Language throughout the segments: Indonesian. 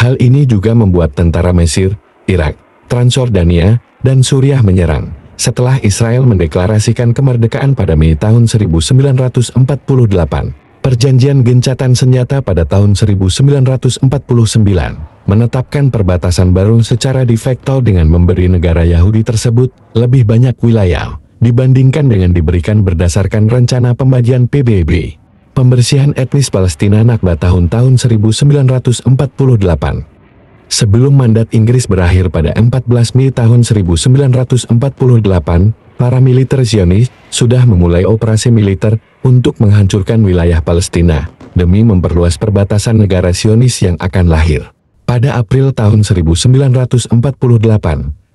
Hal ini juga membuat tentara Mesir, Irak, Transjordania, dan Suriah menyerang. Setelah Israel mendeklarasikan kemerdekaan pada Mei tahun 1948, perjanjian gencatan senjata pada tahun 1949 menetapkan perbatasan baru secara de facto dengan memberi negara Yahudi tersebut lebih banyak wilayah dibandingkan dengan diberikan berdasarkan rencana pembagian PBB. Pembersihan etnis Palestina Nakba tahun-tahun 1948. Sebelum mandat Inggris berakhir pada 14 Mei tahun 1948, para militer Zionis sudah memulai operasi militer untuk menghancurkan wilayah Palestina demi memperluas perbatasan negara Zionis yang akan lahir. Pada April tahun 1948,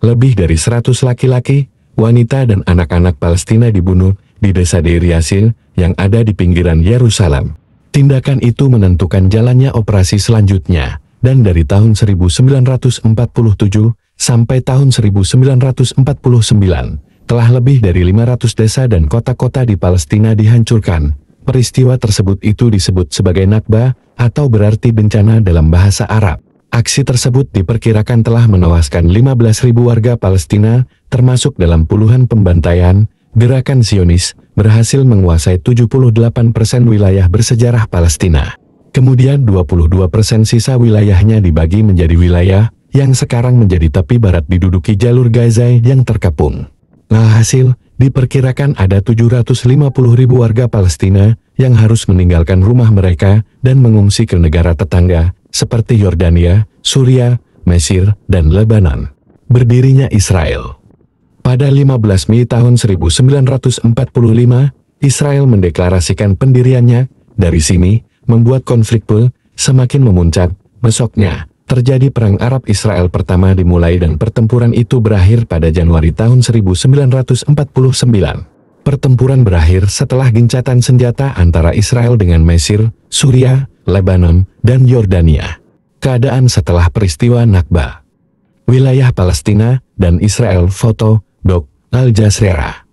lebih dari 100 laki-laki, wanita dan anak-anak Palestina dibunuh di desa Deir Yassin yang ada di pinggiran Yerusalem. Tindakan itu menentukan jalannya operasi selanjutnya, dan dari tahun 1947 sampai tahun 1949, telah lebih dari 500 desa dan kota-kota di Palestina dihancurkan. Peristiwa tersebut itu disebut sebagai Nakba, atau berarti bencana dalam bahasa Arab. Aksi tersebut diperkirakan telah menewaskan 15.000 warga Palestina, termasuk dalam puluhan pembantaian, gerakan Zionis, berhasil menguasai 78% wilayah bersejarah Palestina. Kemudian 22% sisa wilayahnya dibagi menjadi wilayah yang sekarang menjadi tepi barat diduduki jalur Gaza yang terkepung. Nah hasil, diperkirakan ada 750 ribu warga Palestina yang harus meninggalkan rumah mereka dan mengungsi ke negara tetangga seperti Yordania, Suria, Mesir, dan Lebanon. Berdirinya Israel pada 15 Mei tahun 1945, Israel mendeklarasikan pendiriannya, dari sini, membuat konflik pun semakin memuncak. Besoknya, terjadi Perang Arab Israel pertama dimulai dan pertempuran itu berakhir pada Januari tahun 1949. Pertempuran berakhir setelah gencatan senjata antara Israel dengan Mesir, Suriah, Lebanon, dan Yordania. Keadaan setelah peristiwa Nakba. Wilayah Palestina dan Israel foto Dok Al Jazeera.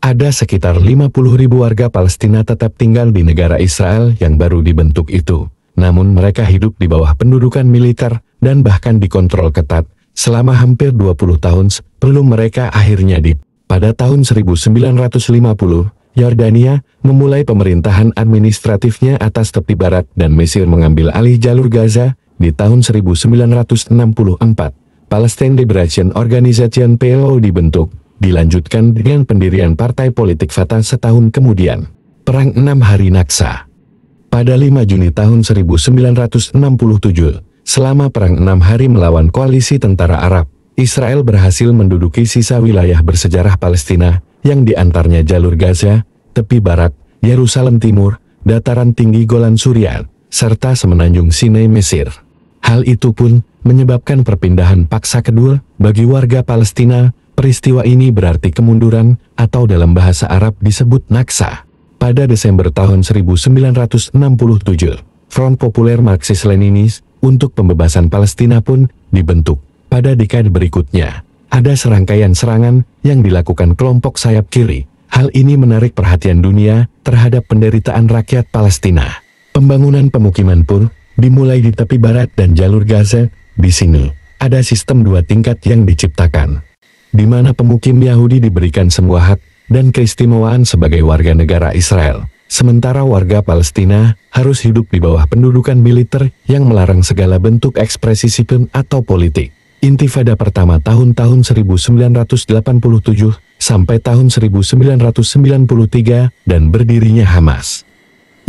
Ada sekitar 50 ribu warga Palestina tetap tinggal di negara Israel yang baru dibentuk itu. Namun mereka hidup di bawah pendudukan militer dan bahkan dikontrol ketat selama hampir 20 tahun sebelum mereka akhirnya di pada tahun 1950, Yordania memulai pemerintahan administratifnya atas tepi barat dan Mesir mengambil alih jalur Gaza di tahun 1964. Palestine Liberation Organization PLO dibentuk, dilanjutkan dengan pendirian Partai Politik Fatah setahun kemudian. Perang Enam Hari Naksa Pada 5 Juni tahun 1967, selama Perang Enam Hari melawan koalisi tentara Arab, Israel berhasil menduduki sisa wilayah bersejarah Palestina, yang diantaranya jalur Gaza, tepi barat, Yerusalem Timur, dataran tinggi Golan Suriah, serta semenanjung Sinai Mesir. Hal itu pun menyebabkan perpindahan paksa kedua bagi warga Palestina. Peristiwa ini berarti kemunduran atau dalam bahasa Arab disebut naksa. Pada Desember tahun 1967, Front Populer Marxis-Leninis untuk pembebasan Palestina pun dibentuk. Pada dekade berikutnya, ada serangkaian serangan yang dilakukan kelompok sayap kiri. Hal ini menarik perhatian dunia terhadap penderitaan rakyat Palestina. Pembangunan pemukiman pun dimulai di tepi barat dan jalur Gaza, di sini, ada sistem dua tingkat yang diciptakan. Di mana pemukim Yahudi diberikan semua hak dan keistimewaan sebagai warga negara Israel. Sementara warga Palestina harus hidup di bawah pendudukan militer yang melarang segala bentuk ekspresi sipil atau politik. Intifada pertama tahun-tahun 1987 sampai tahun 1993 dan berdirinya Hamas.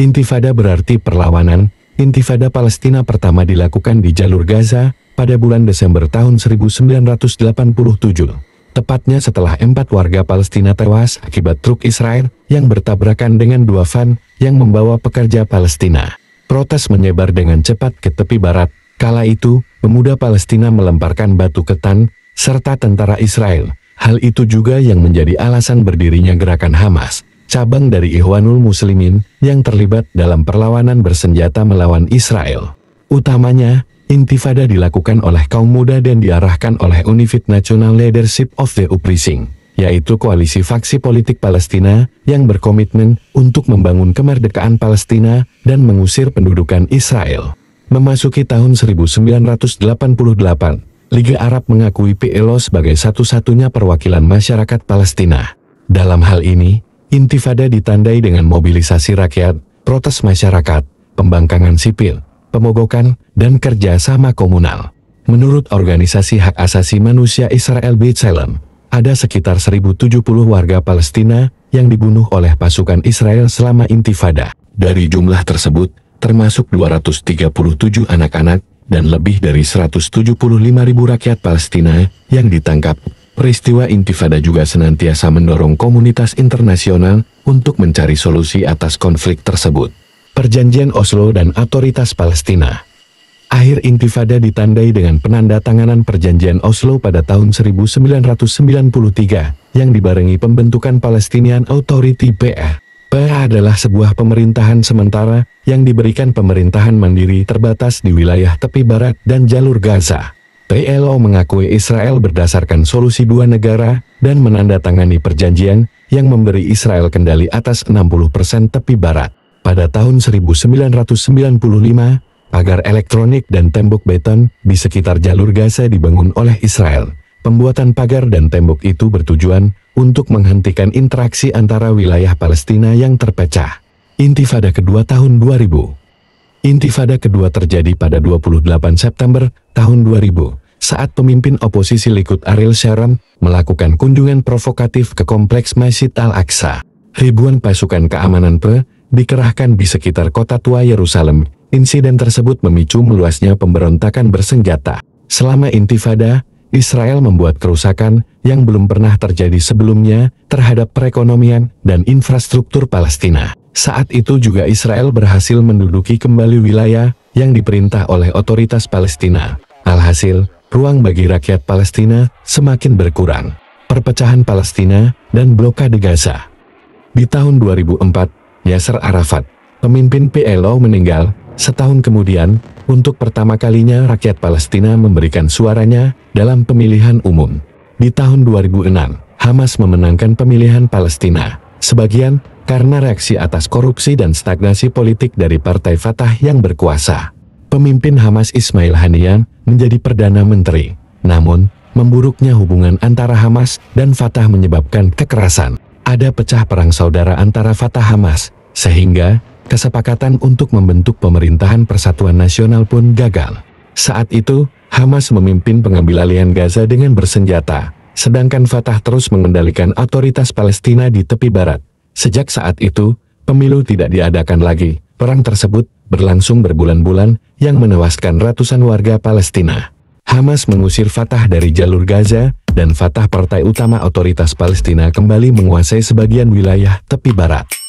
Intifada berarti perlawanan Intifada Palestina pertama dilakukan di jalur Gaza pada bulan Desember tahun 1987, tepatnya setelah empat warga Palestina tewas akibat truk Israel yang bertabrakan dengan dua van yang membawa pekerja Palestina. Protes menyebar dengan cepat ke tepi barat. Kala itu, pemuda Palestina melemparkan batu ketan, serta tentara Israel. Hal itu juga yang menjadi alasan berdirinya gerakan Hamas cabang dari Ikhwanul Muslimin yang terlibat dalam perlawanan bersenjata melawan Israel. Utamanya, intifada dilakukan oleh kaum muda dan diarahkan oleh Unifit National Leadership of the Uprising, yaitu koalisi faksi politik Palestina yang berkomitmen untuk membangun kemerdekaan Palestina dan mengusir pendudukan Israel. Memasuki tahun 1988, Liga Arab mengakui PLO sebagai satu-satunya perwakilan masyarakat Palestina. Dalam hal ini, Intifada ditandai dengan mobilisasi rakyat, protes masyarakat, pembangkangan sipil, pemogokan, dan kerja sama komunal. Menurut organisasi hak asasi manusia Israel B'Tselem, ada sekitar 1070 warga Palestina yang dibunuh oleh pasukan Israel selama intifada. Dari jumlah tersebut, termasuk 237 anak-anak dan lebih dari 175.000 rakyat Palestina yang ditangkap Peristiwa Intifada juga senantiasa mendorong komunitas internasional untuk mencari solusi atas konflik tersebut. Perjanjian Oslo dan Otoritas Palestina Akhir Intifada ditandai dengan penandatanganan Perjanjian Oslo pada tahun 1993 yang dibarengi pembentukan Palestinian Authority PA. PA adalah sebuah pemerintahan sementara yang diberikan pemerintahan mandiri terbatas di wilayah tepi barat dan jalur Gaza. PLO mengakui Israel berdasarkan solusi dua negara dan menandatangani perjanjian yang memberi Israel kendali atas 60% tepi barat. Pada tahun 1995, pagar elektronik dan tembok beton di sekitar jalur Gaza dibangun oleh Israel. Pembuatan pagar dan tembok itu bertujuan untuk menghentikan interaksi antara wilayah Palestina yang terpecah. Intifada kedua tahun 2000 Intifada kedua terjadi pada 28 September tahun 2000 saat pemimpin oposisi Likud Ariel Sharon melakukan kunjungan provokatif ke kompleks Masjid Al-Aqsa. Ribuan pasukan keamanan PE dikerahkan di sekitar kota tua Yerusalem. Insiden tersebut memicu meluasnya pemberontakan bersenjata. Selama intifada, Israel membuat kerusakan yang belum pernah terjadi sebelumnya terhadap perekonomian dan infrastruktur Palestina. Saat itu juga Israel berhasil menduduki kembali wilayah yang diperintah oleh otoritas Palestina. Alhasil, ruang bagi rakyat Palestina semakin berkurang. Perpecahan Palestina dan blokade Gaza. Di tahun 2004, Yasser Arafat, pemimpin PLO meninggal, setahun kemudian, untuk pertama kalinya rakyat Palestina memberikan suaranya dalam pemilihan umum. Di tahun 2006, Hamas memenangkan pemilihan Palestina. Sebagian, karena reaksi atas korupsi dan stagnasi politik dari Partai Fatah yang berkuasa. Pemimpin Hamas Ismail Haniyan menjadi Perdana Menteri. Namun, memburuknya hubungan antara Hamas dan Fatah menyebabkan kekerasan. Ada pecah perang saudara antara Fatah Hamas, sehingga kesepakatan untuk membentuk pemerintahan persatuan nasional pun gagal. Saat itu, Hamas memimpin pengambilalihan Gaza dengan bersenjata, sedangkan Fatah terus mengendalikan otoritas Palestina di tepi barat. Sejak saat itu, pemilu tidak diadakan lagi. Perang tersebut berlangsung berbulan-bulan yang menewaskan ratusan warga Palestina. Hamas mengusir Fatah dari jalur Gaza, dan Fatah partai utama otoritas Palestina kembali menguasai sebagian wilayah tepi barat.